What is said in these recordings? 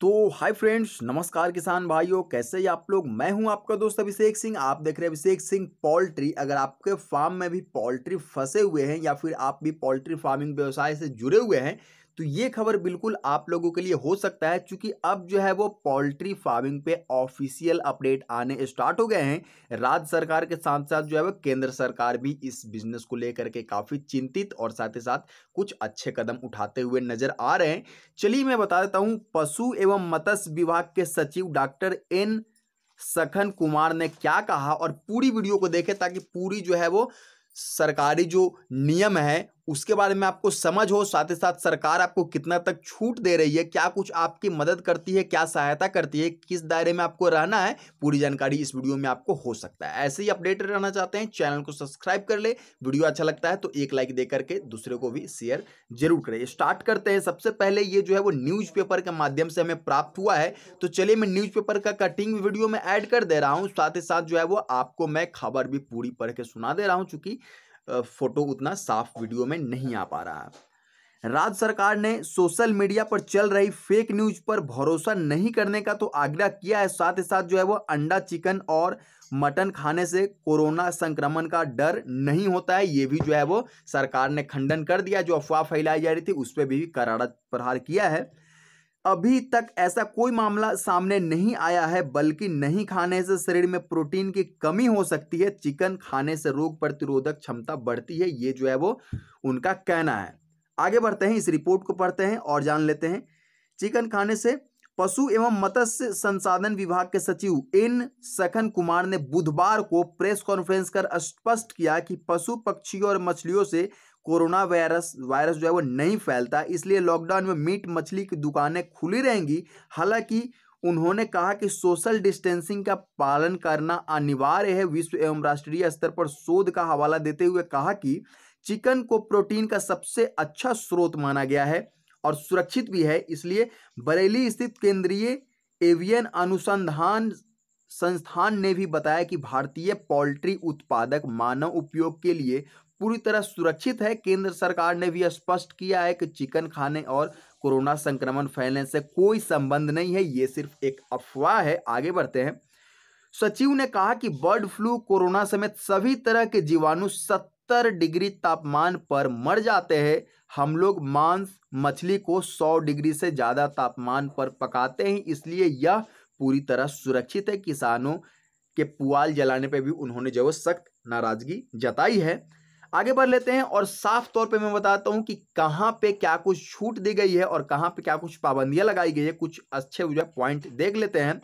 तो hi friends नमस्कार किसान भाइयों कैसे हैं आप लोग मैं हूं आपका दोस्त अभिषेक सिंह आप देख रहे हैं अभिषेक सिंह पोल्ट्री अगर आपके फार्म में भी पोल्ट्री फंसे हुए हैं या फिर आप भी पोल्ट्री फार्मिंग व्यवसाय से जुड़े हुए हैं तो ये खबर बिल्कुल आप लोगों के लिए हो सकता है क्योंकि अब जो है वो पोल्ट्री फार्मिंग पे ऑफिशियल अपडेट आने स्टार्ट हो गए हैं राज्य सरकार के साथ साथ जो है वो केंद्र सरकार भी इस बिजनेस को लेकर के काफ़ी चिंतित और साथ ही साथ कुछ अच्छे कदम उठाते हुए नजर आ रहे हैं चलिए मैं बता देता हूँ पशु एवं मत्स्य विभाग के सचिव डॉक्टर एन सखन कुमार ने क्या कहा और पूरी वीडियो को देखे ताकि पूरी जो है वो सरकारी जो नियम है उसके बारे में आपको समझ हो साथ ही साथ सरकार आपको कितना तक छूट दे रही है क्या कुछ आपकी मदद करती है क्या सहायता करती है किस दायरे में आपको रहना है पूरी जानकारी इस वीडियो में आपको हो सकता है ऐसे ही अपडेटेड रहना चाहते हैं चैनल को सब्सक्राइब कर ले वीडियो अच्छा लगता है तो एक लाइक दे करके दूसरे को भी शेयर जरूर करें स्टार्ट करते हैं सबसे पहले ये जो है वो न्यूज के माध्यम से हमें प्राप्त हुआ है तो चलिए मैं न्यूज का कटिंग वीडियो में ऐड कर दे रहा हूँ साथ ही साथ जो है वो आपको मैं खबर भी पूरी पढ़ के सुना दे रहा हूँ चूंकि फोटो उतना साफ वीडियो में नहीं आ पा रहा है राज्य सरकार ने सोशल मीडिया पर चल रही फेक न्यूज पर भरोसा नहीं करने का तो आग्रह किया है साथ ही साथ जो है वो अंडा चिकन और मटन खाने से कोरोना संक्रमण का डर नहीं होता है ये भी जो है वो सरकार ने खंडन कर दिया जो अफवाह फैलाई जा रही थी उस पर भी करारा प्रहार किया है अभी तक ऐसा कोई मामला सामने नहीं आया है बल्कि नहीं खाने से शरीर में प्रोटीन की कमी हो सकती है चिकन खाने से रोग प्रतिरोधक क्षमता बढ़ती है ये जो है वो उनका कहना है आगे बढ़ते हैं इस रिपोर्ट को पढ़ते हैं और जान लेते हैं चिकन खाने से पशु एवं मत्स्य संसाधन विभाग के सचिव एन सखन कुमार ने बुधवार को प्रेस कॉन्फ्रेंस कर स्पष्ट किया कि पशु पक्षियों और मछलियों से कोरोना वायरस वायरस जो है वो नहीं फैलता इसलिए लॉकडाउन में मीट मछली की दुकानें खुली रहेंगी हालांकि उन्होंने कहा कि सोशल डिस्टेंसिंग का पालन करना अनिवार्य है विश्व एवं राष्ट्रीय स्तर पर शोध का हवाला देते हुए कहा कि चिकन को प्रोटीन का सबसे अच्छा स्रोत माना गया है और सुरक्षित भी है इसलिए बरेली स्थित केंद्रीय एवियन अनुसंधान संस्थान ने भी बताया कि भारतीय पोल्ट्री उत्पादक मानव उपयोग के लिए पूरी तरह सुरक्षित है केंद्र सरकार ने भी स्पष्ट किया है कि चिकन खाने और कोरोना संक्रमण फैलने से कोई संबंध नहीं है ये सिर्फ एक अफवाह है आगे बढ़ते हैं सचिव ने कहा कि बर्ड फ्लू कोरोना समेत सभी तरह के जीवाणु सत्तर डिग्री तापमान पर मर जाते हैं हम लोग मांस मछली को सौ डिग्री से ज़्यादा तापमान पर पकाते हैं इसलिए यह पूरी तरह सुरक्षित है किसानों के पुआल जलाने पर भी उन्होंने जो सख्त नाराजगी जताई है आगे बढ़ लेते हैं और साफ तौर पे मैं बताता हूँ कि कहाँ पे क्या कुछ छूट दी गई है और कहाँ पे क्या कुछ पाबंदियाँ लगाई गई है कुछ अच्छे जो पॉइंट देख लेते हैं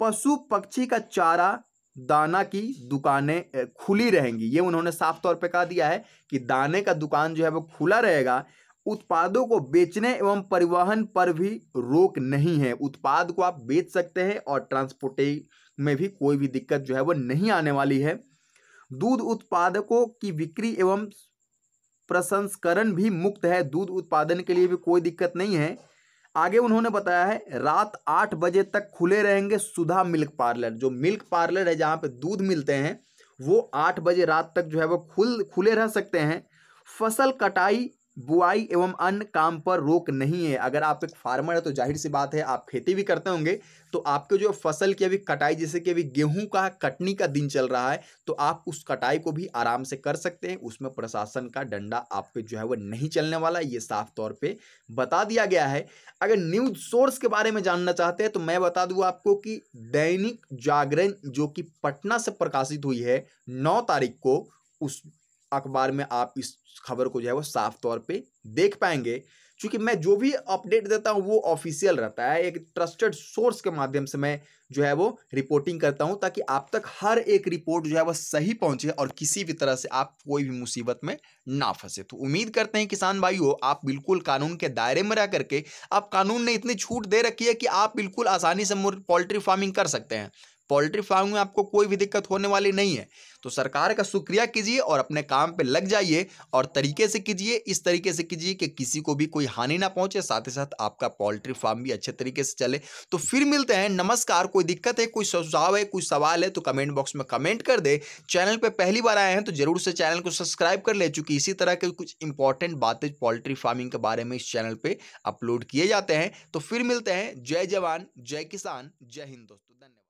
पशु पक्षी का चारा दाना की दुकानें खुली रहेंगी ये उन्होंने साफ तौर पे कहा दिया है कि दाने का दुकान जो है वो खुला रहेगा उत्पादों को बेचने एवं परिवहन पर भी रोक नहीं है उत्पाद को आप बेच सकते हैं और ट्रांसपोर्ट में भी कोई भी दिक्कत जो है वो नहीं आने वाली है दूध उत्पादकों की बिक्री एवं प्रसंस्करण भी मुक्त है दूध उत्पादन के लिए भी कोई दिक्कत नहीं है आगे उन्होंने बताया है रात आठ बजे तक खुले रहेंगे सुधा मिल्क पार्लर जो मिल्क पार्लर है जहाँ पे दूध मिलते हैं वो आठ बजे रात तक जो है वो खुल खुले रह सकते हैं फसल कटाई बुआई एवं अन्य काम पर रोक नहीं है अगर आप एक फार्मर है तो जाहिर सी बात है आप खेती भी करते होंगे तो आपके जो फसल की अभी कटाई जैसे कि अभी गेहूं का कटनी का दिन चल रहा है तो आप उस कटाई को भी आराम से कर सकते हैं उसमें प्रशासन का डंडा आप पे जो है वह नहीं चलने वाला ये साफ तौर पर बता दिया गया है अगर न्यूज सोर्स के बारे में जानना चाहते हैं तो मैं बता दूँ आपको कि दैनिक जागरण जो कि पटना से प्रकाशित हुई है नौ तारीख को उस अखबार में आप इस खबर को जो है वो साफ तौर पे देख पाएंगे क्योंकि मैं जो भी अपडेट देता हूँ वो ऑफिशियल रहता है एक ट्रस्टेड सोर्स के माध्यम से मैं जो है वो रिपोर्टिंग करता हूँ ताकि आप तक हर एक रिपोर्ट जो है वो सही पहुँचे और किसी भी तरह से आप कोई भी मुसीबत में ना फंसे तो उम्मीद करते हैं किसान भाइयों आप बिल्कुल कानून के दायरे में रह करके आप कानून ने इतनी छूट दे रखी है कि आप बिल्कुल आसानी से पोल्ट्री फार्मिंग कर सकते हैं पोल्ट्री फार्म में आपको कोई भी दिक्कत होने वाली नहीं है तो सरकार का शुक्रिया कीजिए और अपने काम पे लग जाइए और तरीके से कीजिए इस तरीके से कीजिए कि किसी को भी कोई हानि ना पहुंचे साथ ही साथ आपका पोल्ट्री फार्म भी अच्छे तरीके से चले तो फिर मिलते हैं नमस्कार कोई दिक्कत है कोई सुझाव है कोई सवाल है तो कमेंट बॉक्स में कमेंट कर दे चैनल पर पहली बार आए हैं तो जरूर से चैनल को सब्सक्राइब कर ले चूंकि इसी तरह के कुछ इंपॉर्टेंट बातें पोल्ट्री फार्मिंग के बारे में इस चैनल पर अपलोड किए जाते हैं तो फिर मिलते हैं जय जवान जय किसान जय हिंद दोस्तों धन्यवाद